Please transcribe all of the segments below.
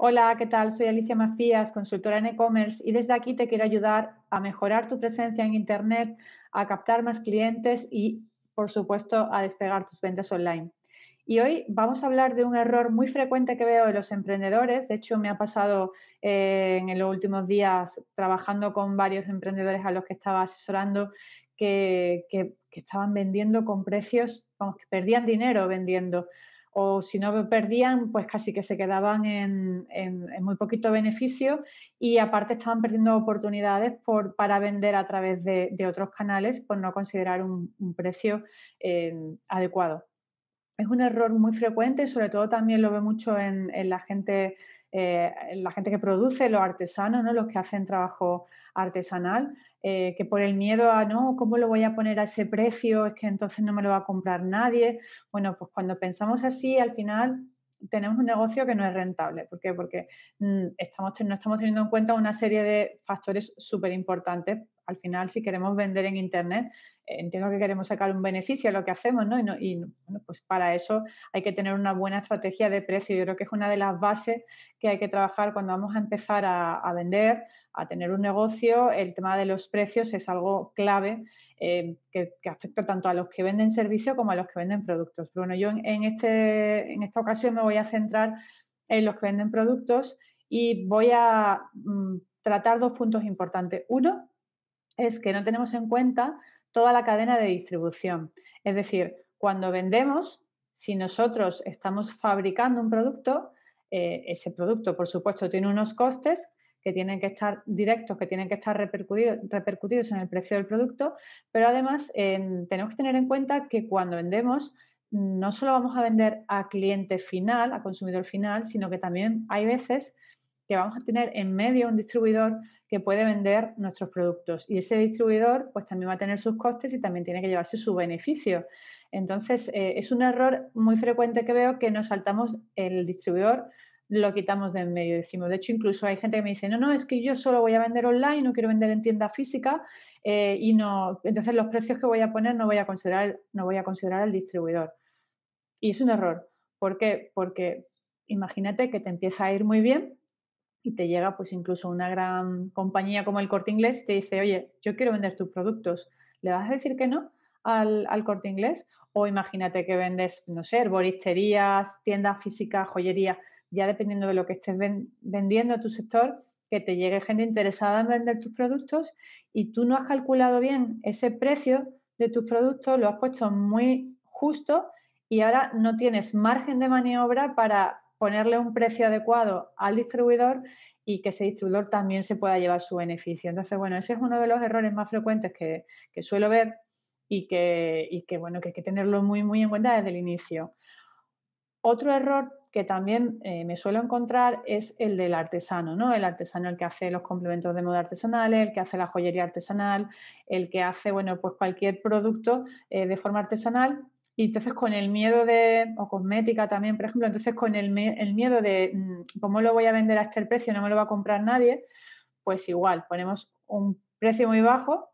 Hola, ¿qué tal? Soy Alicia Macías, consultora en e-commerce y desde aquí te quiero ayudar a mejorar tu presencia en Internet, a captar más clientes y, por supuesto, a despegar tus ventas online. Y hoy vamos a hablar de un error muy frecuente que veo de los emprendedores. De hecho, me ha pasado eh, en los últimos días trabajando con varios emprendedores a los que estaba asesorando que, estaban vendiendo con precios, perdían dinero vendiendo o si no perdían, pues casi que se quedaban en, muy poquito beneficio y aparte estaban perdiendo oportunidades para vender a través de, otros canales por no considerar un, precio eh, adecuado. Es un error muy frecuente sobre todo también lo ve mucho en, la gente eh, la gente que produce, los artesanos, ¿no? los que hacen trabajo artesanal, eh, que por el miedo a, no, ¿cómo lo voy a poner a ese precio? Es que entonces no me lo va a comprar nadie. Bueno, pues cuando pensamos así, al final tenemos un negocio que no es rentable. ¿Por qué? Porque mm, estamos, no estamos teniendo en cuenta una serie de factores súper importantes al final, si queremos vender en Internet, eh, entiendo que queremos sacar un beneficio a lo que hacemos, ¿no? Y, bueno, pues para eso hay que tener una buena estrategia de precio. Yo creo que es una de las bases que hay que trabajar cuando vamos a empezar a, vender, a tener un negocio. El tema de los precios es algo clave eh, que, afecta tanto a los que venden servicios como a los que venden productos. Pero bueno, yo en, este, en esta ocasión me voy a centrar en los que venden productos y voy a... Mm, tratar dos puntos importantes. Uno, es que no tenemos en cuenta toda la cadena de distribución. Es decir, cuando vendemos, si nosotros estamos fabricando un producto, eh, ese producto, por supuesto, tiene unos costes que tienen que estar directos, que tienen que estar repercutidos, en el precio del producto, pero además tenemos que tener en cuenta que cuando vendemos no solo vamos a vender a cliente final, a consumidor final, sino que también hay veces que vamos a tener en medio un distribuidor que puede vender nuestros productos. Y ese distribuidor pues también va a tener sus costes y también tiene que llevarse su beneficio. Entonces, eh, es un error muy frecuente que veo que nos saltamos el distribuidor, lo quitamos de en medio, decimos. De hecho, incluso hay gente que me dice, no, no, es que yo solo voy a vender online, no quiero vender en tienda física eh, y no, entonces los precios que voy a poner no voy a considerar, no voy a considerar al distribuidor. Y es un error. ¿Por qué? Porque imagínate que te empieza a ir muy bien y te llega pues incluso una gran compañía como el Corte Inglés te dice, oye, yo quiero vender tus productos, ¿le vas a decir que no al, Corte Inglés? O imagínate que vendes, no sé, herboristerías, tiendas físicas, joyería, ya dependiendo de lo que estés vendiendo a tu sector, que te llegue gente interesada en vender tus productos y tú no has calculado bien ese precio de tus productos, lo has puesto muy justo y ahora no tienes margen de maniobra para ponerle un precio adecuado al distribuidor y que ese distribuidor también se pueda llevar su beneficio. Entonces, bueno, ese es uno de los errores más frecuentes que, suelo ver y que, bueno, que hay que tenerlo muy, muy en cuenta desde el inicio. Otro error que también eh, me suelo encontrar es el del artesano, ¿no? El artesano, el que hace los complementos de moda artesanales, el que hace la joyería artesanal, el que hace, bueno, pues cualquier producto eh, de forma artesanal y entonces con el miedo de, o cosmética también, por ejemplo, entonces con el, miedo de mm, cómo lo voy a vender a este precio, no me lo va a comprar nadie, pues igual, ponemos un precio muy bajo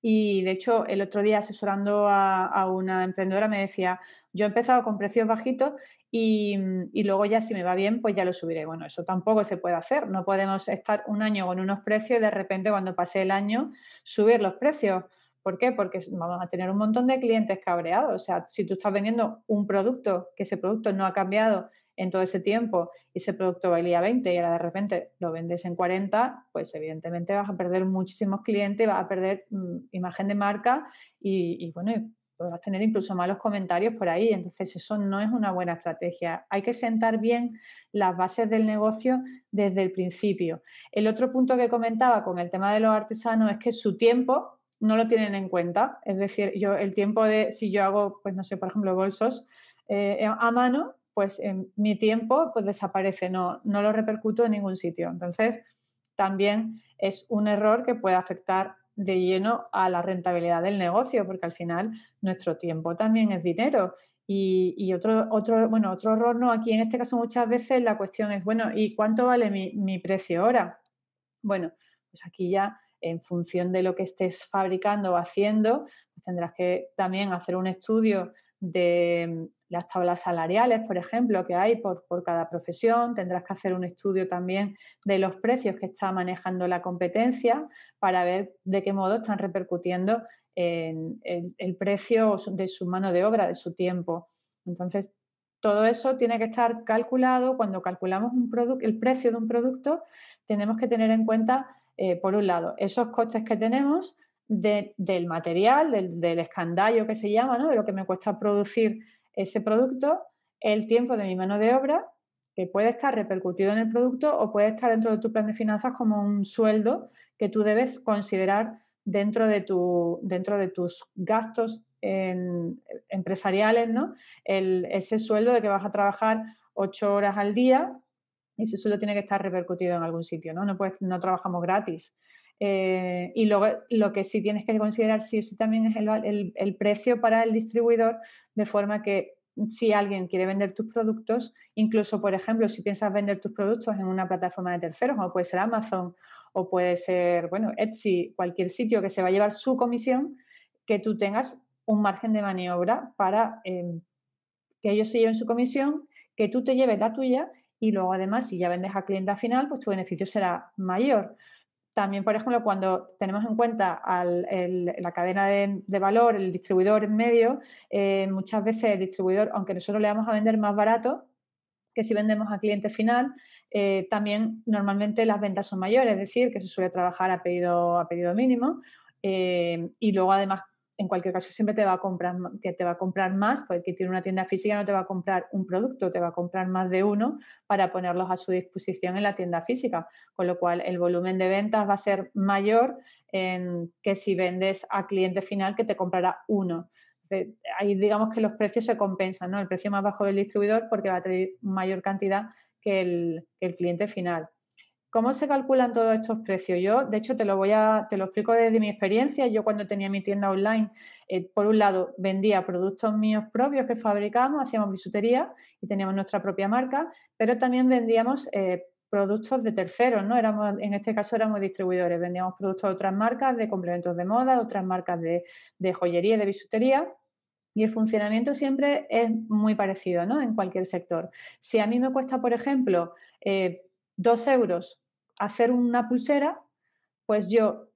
y de hecho, el otro día asesorando a, una emprendedora me decía, yo he empezado con precios bajitos y, y, luego ya si me va bien, pues ya lo subiré. Bueno, eso tampoco se puede hacer. No podemos estar un año con unos precios y de repente cuando pase el año subir los precios. ¿Por qué? Porque vamos a tener un montón de clientes cabreados. O sea, si tú estás vendiendo un producto, que ese producto no ha cambiado en todo ese tiempo y ese producto valía 20 y ahora de repente lo vendes en 40, pues evidentemente vas a perder muchísimos clientes, vas a perder mm, imagen de marca y, bueno, y podrás tener incluso malos comentarios por ahí. Entonces, eso no es una buena estrategia. Hay que sentar bien las bases del negocio desde el principio. El otro punto que comentaba con el tema de los artesanos es que su tiempo no lo tienen en cuenta. Es decir, yo el tiempo de, si yo hago, pues no sé, por ejemplo, bolsos eh, eh, a mano, pues mi tiempo pues desaparece, no, no lo repercuto en ningún sitio. Entonces, también es un error que puede afectar de lleno a la rentabilidad del negocio, porque al final nuestro tiempo también es dinero. Y, otro, otro, bueno, otro error, no, aquí en este caso muchas veces la cuestión es, bueno, ¿y cuánto vale mi, mi precio ahora? Bueno, pues aquí ya en función de lo que estés fabricando o haciendo, pues tendrás que también hacer un estudio de mm, las tablas salariales, por ejemplo, que hay por, cada profesión, tendrás que hacer un estudio también de los precios que está manejando la competencia para ver de qué modo están repercutiendo en, el precio de su mano de obra, de su tiempo. Entonces, todo eso tiene que estar calculado. Cuando calculamos un el precio de un producto, tenemos que tener en cuenta eh, por un lado, esos costes que tenemos del material, del, del, escandallo que se llama, ¿no? de lo que me cuesta producir ese producto, el tiempo de mi mano de obra, que puede estar repercutido en el producto o puede estar dentro de tu plan de finanzas como un sueldo que tú debes considerar dentro de, tu, dentro de tus gastos empresariales, ¿no? El, ese sueldo de que vas a trabajar ocho horas al día y eso solo tiene que estar repercutido en algún sitio, ¿no? No, no trabajamos gratis. Eh, y luego lo que sí tienes que considerar sí o sí también es el, precio para el distribuidor, de forma que si alguien quiere vender tus productos, incluso por ejemplo, si piensas vender tus productos en una plataforma de terceros, como puede ser Amazon, o puede ser, bueno, Etsy, cualquier sitio que se va a llevar su comisión, que tú tengas un margen de maniobra para eh, que ellos se lleven su comisión, que tú te lleves la tuya y luego además si ya vendes a cliente final, pues tu beneficio será mayor. También, por ejemplo, cuando tenemos en cuenta la cadena de, valor, el distribuidor en medio, eh, muchas veces el distribuidor, aunque nosotros le vamos a vender más barato que si vendemos a cliente final, eh, también normalmente las ventas son mayores, es decir, que se suele trabajar a pedido, a pedido mínimo. Eh, y luego además en cualquier caso siempre te va a comprar, que te va a comprar más, pues que tiene una tienda física no te va a comprar un producto, te va a comprar más de uno para ponerlos a su disposición en la tienda física, con lo cual el volumen de ventas va a ser mayor que si vendes a cliente final que te comprará uno. Ahí digamos que los precios se compensan, ¿no? El precio más bajo del distribuidor porque va a tener mayor cantidad que el cliente final. ¿Cómo se calculan todos estos precios? Yo, de hecho, te lo voy a, te lo explico desde mi experiencia. Yo cuando tenía mi tienda online, eh, por un lado, vendía productos míos propios que fabricamos, hacíamos bisutería y teníamos nuestra propia marca, pero también vendíamos eh, productos de terceros, ¿no? Éramos, en este caso éramos distribuidores, vendíamos productos de otras marcas, de complementos de moda, otras marcas de, de joyería, de bisutería. Y el funcionamiento siempre es muy parecido, En cualquier sector. Si a mí me cuesta, por ejemplo, eh, dos euros hacer una pulsera, pues yo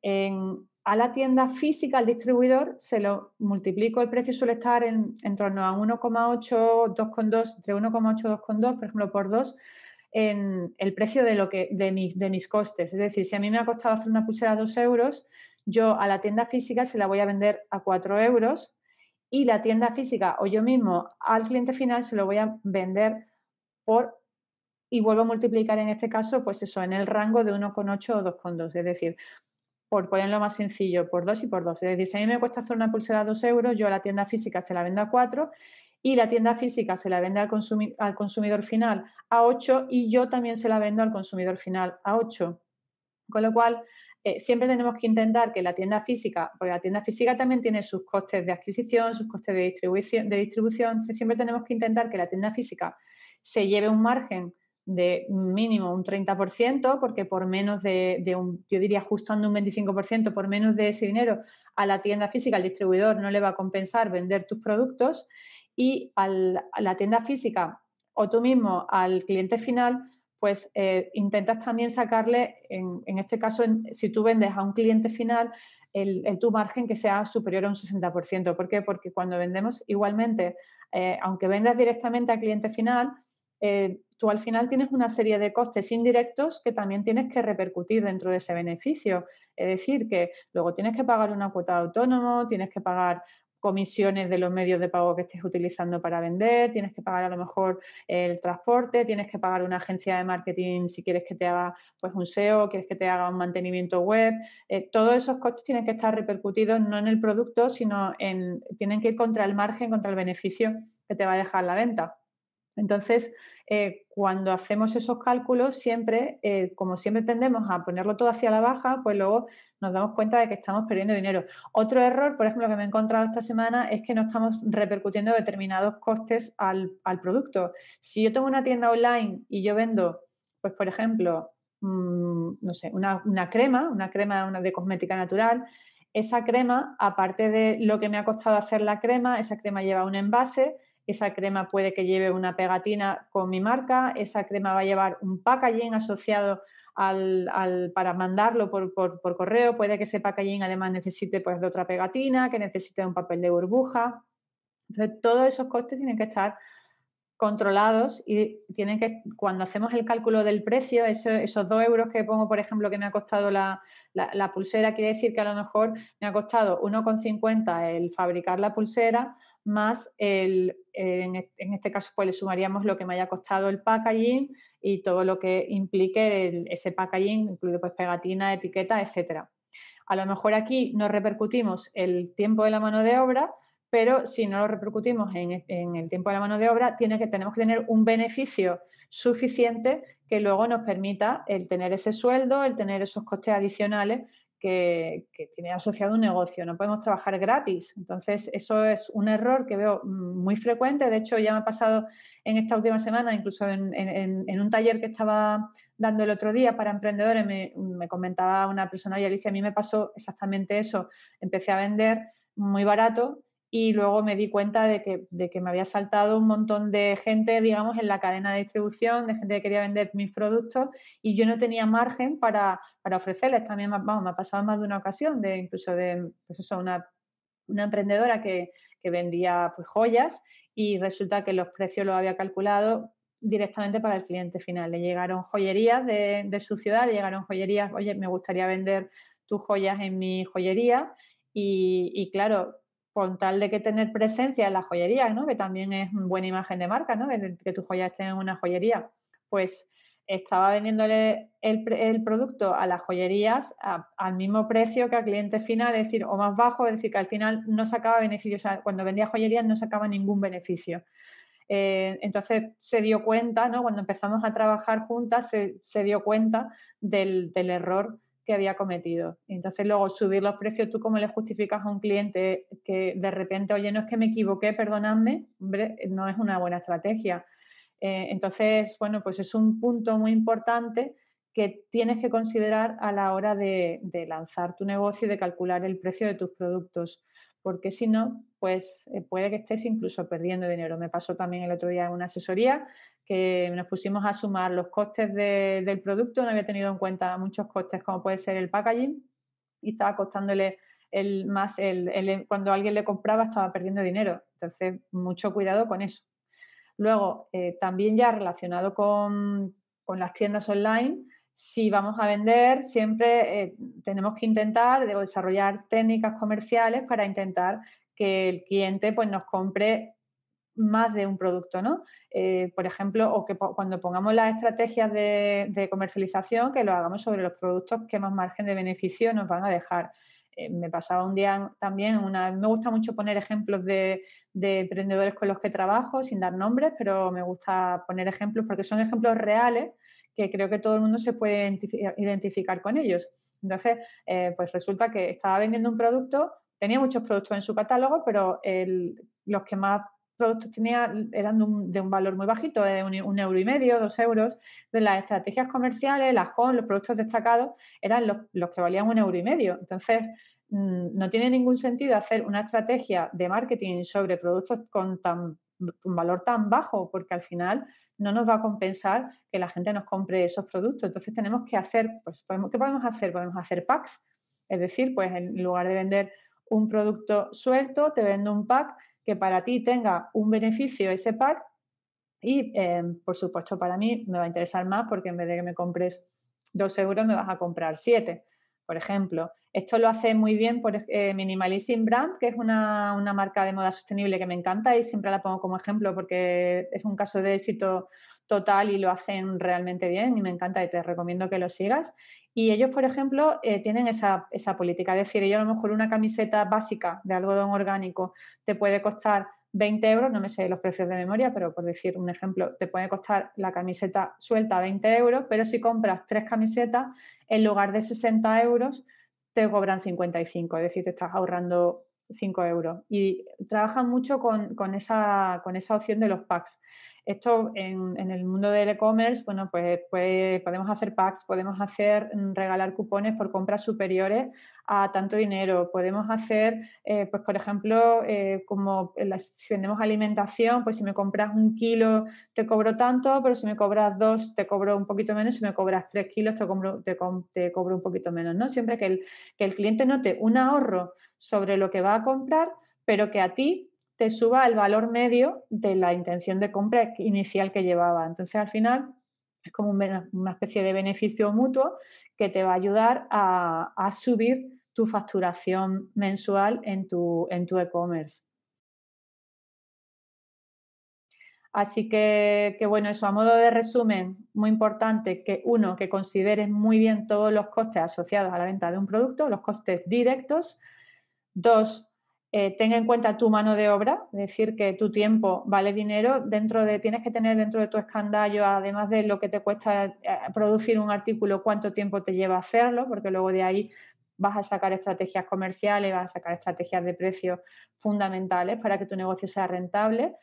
a la tienda física, al distribuidor, se lo multiplico, el precio suele estar en, torno a 1,8, 2,2, entre 1,8 y 2,2, por ejemplo, por 2, en el precio de, lo que, de, mis, de mis costes. Es decir, si a mí me ha costado hacer una pulsera a 2 euros, yo a la tienda física se la voy a vender a 4 euros y la tienda física o yo mismo al cliente final se lo voy a vender por y vuelvo a multiplicar en este caso, pues eso, en el rango de 1,8 o 2,2. Es decir, por ponerlo más sencillo, por 2 y por 2. Es decir, si a mí me cuesta hacer una pulsera a 2 euros, yo a la tienda física se la vendo a 4 y la tienda física se la vende al, al consumidor final a 8 y yo también se la vendo al consumidor final a 8. Con lo cual, eh, siempre tenemos que intentar que la tienda física, porque la tienda física también tiene sus costes de adquisición, sus costes de distribución, de distribución, siempre tenemos que intentar que la tienda física se lleve un margen de mínimo un 30%, porque por menos de, un, yo diría ajustando un 25%, por menos de ese dinero a la tienda física, al distribuidor no le va a compensar vender tus productos y a la tienda física o tú mismo al cliente final, pues eh, intentas también sacarle, en, este caso, si tú vendes a un cliente final, el, tu margen que sea superior a un 60%. ¿Por qué? Porque cuando vendemos igualmente, eh, aunque vendas directamente al cliente final, eh, tú al final tienes una serie de costes indirectos que también tienes que repercutir dentro de ese beneficio. Es decir, que luego tienes que pagar una cuota de autónomo, tienes que pagar comisiones de los medios de pago que estés utilizando para vender, tienes que pagar a lo mejor el transporte, tienes que pagar una agencia de marketing si quieres que te haga pues, un SEO, quieres que te haga un mantenimiento web, eh, todos esos costes tienen que estar repercutidos no en el producto, sino en tienen que ir contra el margen, contra el beneficio que te va a dejar la venta. Entonces, eh, cuando hacemos esos cálculos, siempre, eh, como siempre tendemos a ponerlo todo hacia la baja, pues luego nos damos cuenta de que estamos perdiendo dinero. Otro error, por ejemplo, que me he encontrado esta semana es que no estamos repercutiendo determinados costes al, producto. Si yo tengo una tienda online y yo vendo, pues por ejemplo, mm, no sé, una, una, crema, una crema una de cosmética natural, esa crema, aparte de lo que me ha costado hacer la crema, esa crema lleva un envase, esa crema puede que lleve una pegatina con mi marca, esa crema va a llevar un packaging asociado para mandarlo por, correo, puede que ese packaging además necesite pues, de otra pegatina, que necesite un papel de burbuja. Entonces, todos esos costes tienen que estar controlados y tienen que, cuando hacemos el cálculo del precio, esos dos euros que pongo, por ejemplo, que me ha costado la, la pulsera, quiere decir que a lo mejor me ha costado 1,50 el fabricar la pulsera, más el, eh, e-, en, este caso pues le sumaríamos lo que me haya costado el packaging y todo lo que implique ese packaging, incluido pues pegatina, etiqueta, etcétera. A lo mejor aquí no repercutimos el tiempo de la mano de obra, pero si no lo repercutimos e-, en, el tiempo de la mano de obra, tiene que, tenemos que tener un beneficio suficiente que luego nos permita el tener ese sueldo, el tener esos costes adicionales que, tiene asociado un negocio, no podemos trabajar gratis. Entonces, eso es un error que veo muy frecuente. De hecho, ya me ha pasado en esta última semana, incluso en, un taller que estaba dando el otro día para emprendedores, me, me comentaba una persona, y Alicia, a mí me pasó exactamente eso. Empecé a vender muy barato y luego me di cuenta de que, me había saltado un montón de gente, digamos, en la cadena de distribución, de gente que quería vender mis productos y yo no tenía margen para, ofrecerles. También vamos, me ha pasado más de una ocasión, de incluso de pues una, emprendedora que, vendía pues, joyas y resulta que los precios los había calculado directamente para el cliente final. Le llegaron joyerías de, su ciudad, le llegaron joyerías, oye, me gustaría vender tus joyas en mi joyería y, y claro, con tal de que tener presencia en las joyerías, que también es una buena imagen de marca, ¿no? que, que tu joya en una joyería, pues estaba vendiéndole el, producto a las joyerías al mismo precio que al cliente final, es decir, o más bajo, es decir, que al final no sacaba beneficio, o sea, cuando vendía joyerías no sacaba ningún beneficio. Eh, entonces se dio cuenta, cuando empezamos a trabajar juntas, se, dio cuenta del, del error que había cometido. Entonces luego subir los precios, ¿tú cómo le justificas a un cliente que de repente, oye, no es que me equivoqué, perdonadme? Hombre, no es una buena estrategia. Eh, entonces, bueno, pues es un punto muy importante que tienes que considerar a la hora de, de lanzar tu negocio y de calcular el precio de tus productos, porque si no, pues eh, puede que estés incluso perdiendo dinero. Me pasó también el otro día en una asesoría que nos pusimos a sumar los costes del producto, no había tenido en cuenta muchos costes como puede ser el packaging y estaba costándole el más cuando alguien le compraba estaba perdiendo dinero. Entonces, mucho cuidado con eso. Luego, eh, también ya relacionado con, las tiendas online, si vamos a vender, siempre eh, tenemos que intentar desarrollar técnicas comerciales para intentar que el cliente pues, nos compre más de un producto, ¿no? Eh, por ejemplo, o que cuando pongamos las estrategias de, comercialización, que lo hagamos sobre los productos que más margen de beneficio nos van a dejar. Eh, me pasaba un día también, una, me gusta mucho poner ejemplos de, emprendedores con los que trabajo, sin dar nombres, pero me gusta poner ejemplos porque son ejemplos reales que creo que todo el mundo se puede identificar, con ellos. Entonces, eh, pues resulta que estaba vendiendo un producto, tenía muchos productos en su catálogo, pero los que más productos tenía, eran de un, valor muy bajito, de un, euro y medio, dos euros. De las estrategias comerciales, las con los productos destacados, eran los, los que valían un euro y medio. Entonces, mm, no tiene ningún sentido hacer una estrategia de marketing sobre productos con tan un valor tan bajo, porque al final no nos va a compensar que la gente nos compre esos productos. Entonces tenemos que hacer, pues, ¿qué podemos hacer? Podemos hacer packs, es decir, pues en lugar de vender un producto suelto, te vendo un pack que para ti tenga un beneficio ese pack y, em, por supuesto, para mí me va a interesar más porque en vez de que me compres dos euros, me vas a comprar siete, por ejemplo. Esto lo hace muy bien por eh, Minimalism Brand, que es una, una, marca de moda sostenible que me encanta y siempre la pongo como ejemplo porque es un caso de éxito total y lo hacen realmente bien y me encanta y te recomiendo que lo sigas. Y ellos, por ejemplo, eh, tienen esa, política. Es decir, ellos a lo mejor una camiseta básica de algodón orgánico te puede costar 20 euros, no me sé los precios de memoria, pero por decir un ejemplo, te puede costar la camiseta suelta 20 euros, pero si compras tres camisetas, en lugar de 60 euros, te cobran 55, es decir, te estás ahorrando 5 euros. Y trabajan mucho con, esa, con esa opción de los packs. Esto en, el mundo del e-commerce, bueno, pues, podemos hacer packs, podemos hacer mm, regalar cupones por compras superiores a tanto dinero, podemos hacer, eh, pues por ejemplo, eh, como si vendemos alimentación, pues si me compras un kilo te cobro tanto, pero si me cobras dos te cobro un poquito menos, si me cobras tres kilos te cobro, cobro un poquito menos, ¿no? Siempre que el, que el cliente note un ahorro sobre lo que va a comprar, pero que a ti te suba el valor medio de la intención de compra inicial que llevaba. Entonces, al final, es como una especie de beneficio mutuo que te va a ayudar a, subir tu facturación mensual en tu, e-commerce. Así que, bueno, eso a modo de resumen, muy importante que uno, que consideres muy bien todos los costes asociados a la venta de un producto, los costes directos. Dos, eh, tenga en cuenta tu mano de obra, es decir, que tu tiempo vale dinero, dentro de, tienes que tener dentro de tu escandallo, además de lo que te cuesta eh, producir un artículo, cuánto tiempo te lleva hacerlo, porque luego de ahí vas a sacar estrategias comerciales, vas a sacar estrategias de precios fundamentales para que tu negocio sea rentable.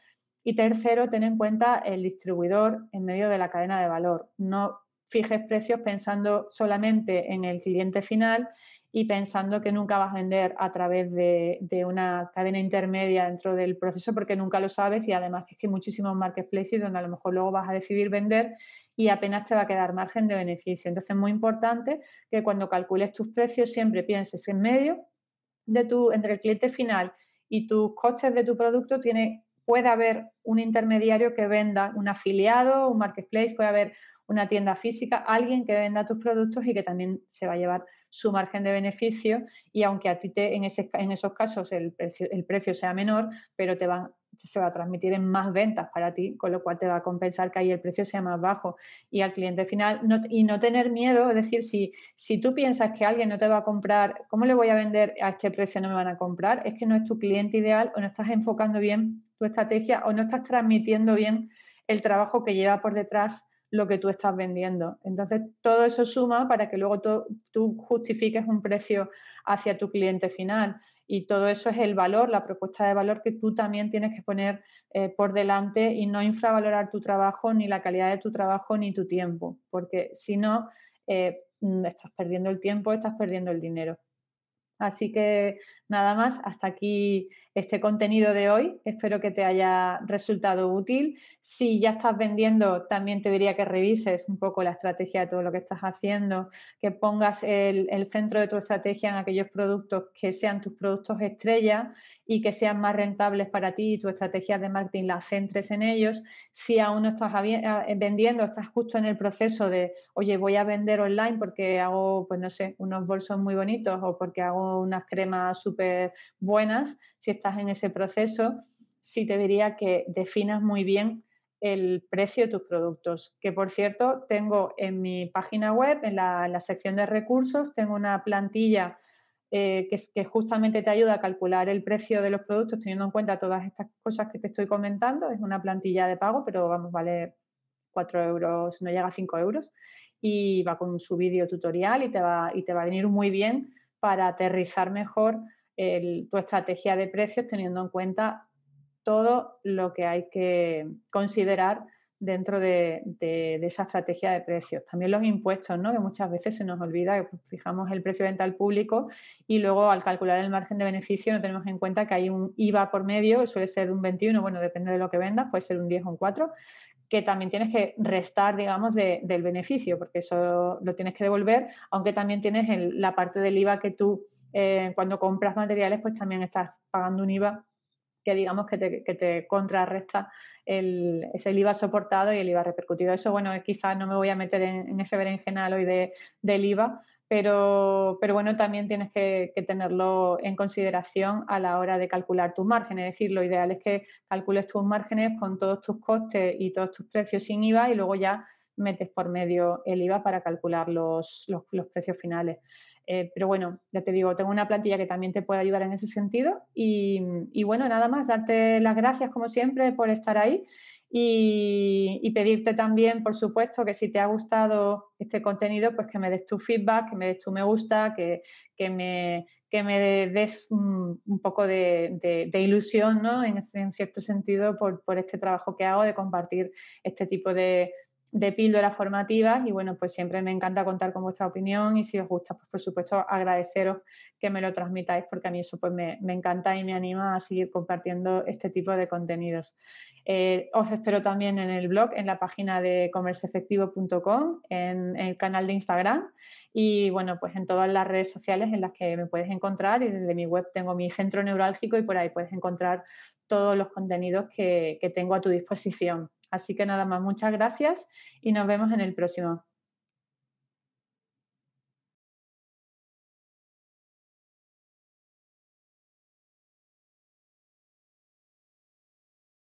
Y tercero, ten en cuenta el distribuidor en medio de la cadena de valor. No fijes precios pensando solamente en el cliente final y pensando que nunca vas a vender a través de, una cadena intermedia dentro del proceso porque nunca lo sabes y además que es que hay muchísimos marketplaces donde a lo mejor luego vas a decidir vender y apenas te va a quedar margen de beneficio. Entonces es muy importante que cuando calcules tus precios siempre pienses en medio de tu, entre el cliente final y tus costes de tu producto tiene, puede haber un intermediario que venda, un afiliado, un marketplace, puede haber una tienda física, alguien que venda tus productos y que también se va a llevar su margen de beneficio y aunque a ti te, en, en esos casos el precio, el precio sea menor, pero te va se va a transmitir en más ventas para ti, con lo cual te va a compensar que ahí el precio sea más bajo y al cliente final no, y no tener miedo, es decir, si, si tú piensas que alguien no te va a comprar, ¿cómo le voy a vender a este precio? No me van a comprar, es que no es tu cliente ideal o no estás enfocando bien tu estrategia o no estás transmitiendo bien el trabajo que lleva por detrás lo que tú estás vendiendo. Entonces, todo eso suma para que luego tú justifiques un precio hacia tu cliente final. Y todo eso es el valor, la propuesta de valor que tú también tienes que poner eh, por delante y no infravalorar tu trabajo, ni la calidad de tu trabajo, ni tu tiempo, porque si no, eh, mm, estás perdiendo el tiempo, estás perdiendo el dinero. Así que nada más, hasta aquí este contenido de hoy. Espero que te haya resultado útil. Si ya estás vendiendo, también te diría que revises un poco la estrategia de todo lo que estás haciendo, que pongas el, centro de tu estrategia en aquellos productos que sean tus productos estrella y que sean más rentables para ti y tu estrategia de marketing la centres en ellos. Si aún no estás ah, eh, vendiendo, estás justo en el proceso de, oye, voy a vender online porque hago, pues no sé, unos bolsos muy bonitos o porque hago unas cremas súper buenas, si estás en ese proceso, sí te diría que definas muy bien el precio de tus productos. Que por cierto, tengo en mi página web, en la, sección de recursos, tengo una plantilla eh, que, que, justamente te ayuda a calcular el precio de los productos teniendo en cuenta todas estas cosas que te estoy comentando. Es una plantilla de pago, pero vamos, vale 4 euros, no llega a 5 euros. Y va con su vídeo tutorial y te va, y te va a venir muy bien para aterrizar mejor tu estrategia de precios teniendo en cuenta todo lo que hay que considerar dentro de, esa estrategia de precios. También los impuestos, ¿no? que muchas veces se nos olvida fijamos el precio de venta al público y luego al calcular el margen de beneficio no tenemos en cuenta que hay un IVA por medio, suele ser un 21, bueno, depende de lo que vendas, puede ser un 10 o un 4, que también tienes que restar, digamos, de, del beneficio, porque eso lo tienes que devolver, aunque también tienes la parte del IVA que tú, eh, cuando compras materiales, pues también estás pagando un IVA que digamos que te, contrarresta el, IVA soportado y el IVA repercutido. Eso, bueno, quizás no me voy a meter en, ese berenjenal hoy de, del IVA, pero, bueno, también tienes que, tenerlo en consideración a la hora de calcular tus márgenes. Es decir, lo ideal es que calcules tus márgenes con todos tus costes y todos tus precios sin IVA y luego ya metes por medio el IVA para calcular los, precios finales. Eh, pero bueno, ya te digo, tengo una plantilla que también te puede ayudar en ese sentido. Y, y bueno, nada más, darte las gracias como siempre por estar ahí y, pedirte también, por supuesto, que si te ha gustado este contenido, pues que me des tu feedback, que me des tu me gusta, que, que, me, que me, des un, poco de, de, de, ilusión, ¿no? En, en cierto sentido, por, por, este trabajo que hago de compartir este tipo de, de píldoras formativas y bueno, pues siempre me encanta contar con vuestra opinión y si os gusta, pues por supuesto agradeceros que me lo transmitáis porque a mí eso pues me, encanta y me anima a seguir compartiendo este tipo de contenidos. Eh, os espero también en el blog, en la página de comercefectivo.com, en, el canal de Instagram y bueno, pues en todas las redes sociales en las que me puedes encontrar y desde mi web tengo mi centro neurálgico y por ahí puedes encontrar todos los contenidos que, que tengo a tu disposición. Así que nada más, muchas gracias y nos vemos en el próximo.